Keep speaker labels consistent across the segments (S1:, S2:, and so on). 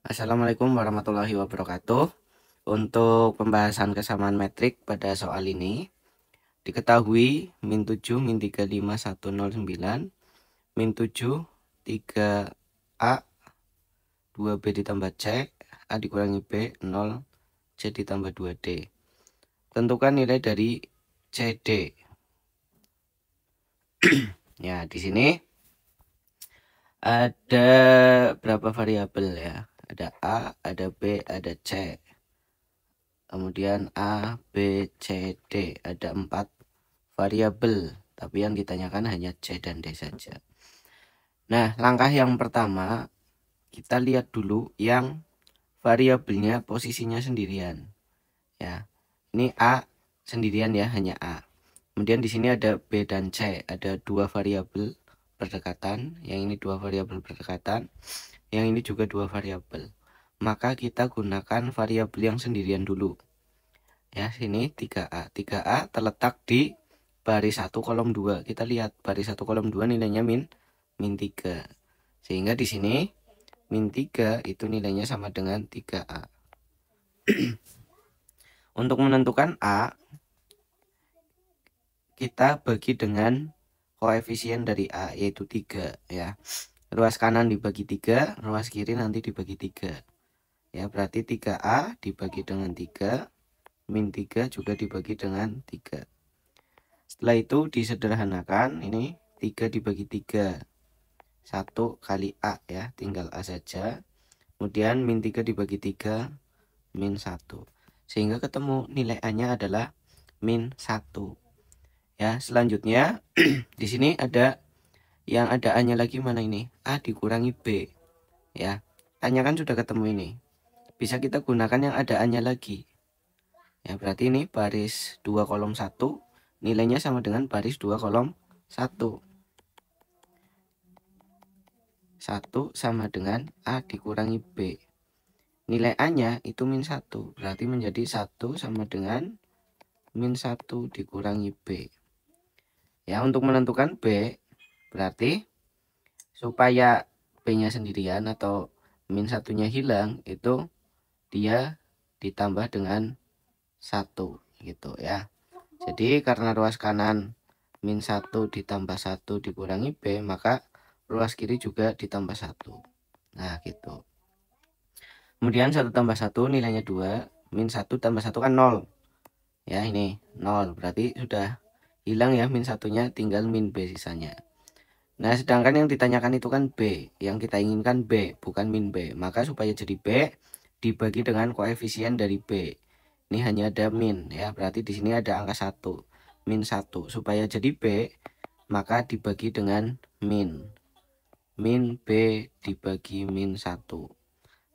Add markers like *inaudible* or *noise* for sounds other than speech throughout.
S1: Assalamualaikum warahmatullahi wabarakatuh. Untuk pembahasan kesamaan metrik pada soal ini, diketahui min 7, min 35109, min 7, 3A, 2B ditambah C, A dikurangi B, 0, C ditambah 2D. Tentukan nilai dari CD. *clears throat* ya, di sini ada berapa variabel ya? Ada A, ada B, ada C. Kemudian A, B, C, D. Ada empat variabel, tapi yang ditanyakan hanya C dan D saja. Nah, langkah yang pertama kita lihat dulu yang variabelnya posisinya sendirian. Ya. Ini A sendirian ya, hanya A. Kemudian di sini ada B dan C, ada dua variabel berdekatan, yang ini dua variabel berdekatan yang ini juga dua variabel maka kita gunakan variabel yang sendirian dulu ya sini 3A 3A terletak di baris 1 kolom 2 kita lihat baris 1 kolom 2 nilainya min min 3 sehingga di sini min 3 itu nilainya sama dengan 3A *clears throat* untuk menentukan A kita bagi dengan koefisien dari A yaitu 3 ya ruas kanan dibagi 3 ruas kiri nanti dibagi 3 ya berarti 3A dibagi dengan 3 min 3 juga dibagi dengan 3 setelah itu disederhanakan ini 3 dibagi 3 1 kali A ya tinggal A saja kemudian min 3 dibagi 3 min 1 sehingga ketemu nilai A nya adalah min 1 ya selanjutnya *clears throat* di sini ada yang ada A nya lagi mana ini A dikurangi B ya A nya kan sudah ketemu ini bisa kita gunakan yang ada A nya lagi ya berarti ini baris 2 kolom 1 nilainya sama dengan baris 2 kolom 1 1 sama dengan A dikurangi B nilai A nya itu min 1 berarti menjadi 1 sama dengan min 1 dikurangi B ya untuk menentukan B Berarti supaya P-nya sendirian atau min satunya hilang itu dia ditambah dengan satu gitu ya. Jadi karena ruas kanan min satu ditambah satu dikurangi p maka ruas kiri juga ditambah satu Nah gitu. Kemudian satu tambah satu nilainya dua min satu tambah satu kan nol Ya ini nol berarti sudah hilang ya min satunya tinggal min B sisanya. Nah, sedangkan yang ditanyakan itu kan B. Yang kita inginkan B, bukan min B. Maka supaya jadi B, dibagi dengan koefisien dari B. Ini hanya ada min, ya. Berarti di sini ada angka 1. Min 1. Supaya jadi B, maka dibagi dengan min. Min B dibagi min 1.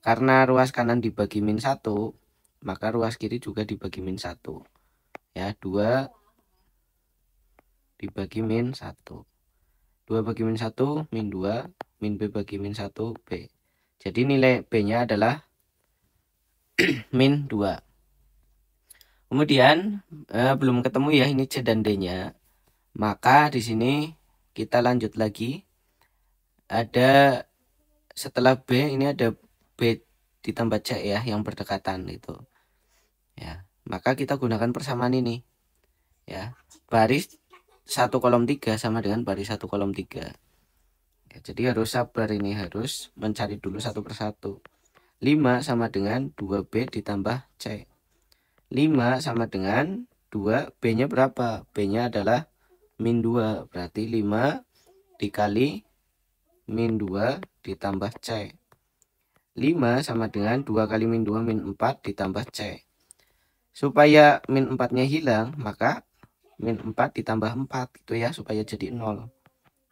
S1: Karena ruas kanan dibagi min 1, maka ruas kiri juga dibagi min 1. Ya, 2 dibagi min 1. 2 bagi min 1, min 2, min B bagi min 1, B. Jadi nilai B-nya adalah *clears throat* min 2. Kemudian eh, belum ketemu ya ini C dan D-nya. Maka di sini kita lanjut lagi. Ada setelah B ini ada B ditambah C ya yang berdekatan itu. Ya, maka kita gunakan persamaan ini. Ya, baris satu kolom tiga sama dengan baris satu kolom tiga ya, jadi harus sabar ini harus mencari dulu satu persatu 5 sama dengan 2B ditambah C 5 sama dengan 2 B nya berapa B nya adalah min 2 berarti 5 dikali min 2 ditambah C 5 sama dengan 2 kali min 2 min 4 ditambah C supaya min 4 nya hilang maka min 4 ditambah 4 gitu ya supaya jadi 0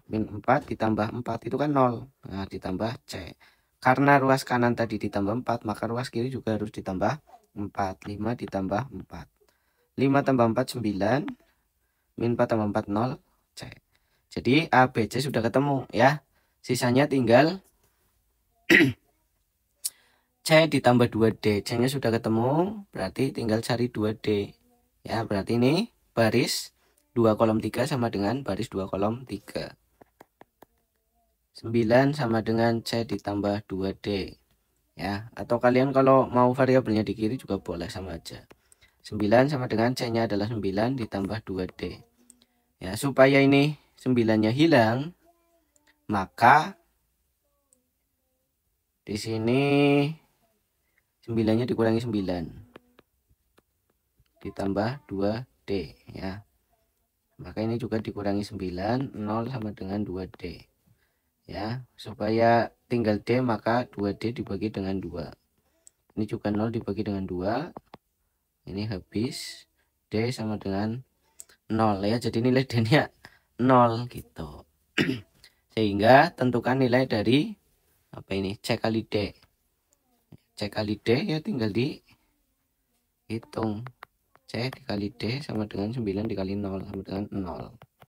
S1: min 4 ditambah 4 itu kan 0 nah ditambah C karena ruas kanan tadi ditambah 4 maka ruas kiri juga harus ditambah 4 5 ditambah 4 5 tambah 4 9 min 4 tambah 4 0 C jadi ABC sudah ketemu ya sisanya tinggal *clears throat* C ditambah 2D C nya sudah ketemu berarti tinggal cari 2D ya berarti ini baris 2 kolom 3 sama dengan baris 2 kolom 3. 9 sama dengan C ditambah 2D. Ya, atau kalian kalau mau variabelnya di kiri juga boleh sama aja. 9 sama dengan C-nya adalah 9 ditambah 2D. Ya, supaya ini 9-nya hilang, maka di sini 9-nya dikurangi 9 ditambah 2 D ya. Maka ini juga dikurangi 9, 0 sama dengan 2D. Ya, supaya tinggal D maka 2D dibagi dengan 2. Ini juga 0 dibagi dengan 2. Ini habis D sama dengan 0 ya. Jadi nilai D-nya 0 gitu. *clears throat* Sehingga tentukan nilai dari apa ini C kali D. C kali D ya tinggal di hitung C dikali D sama dengan 9 dikali 0 sama dengan 0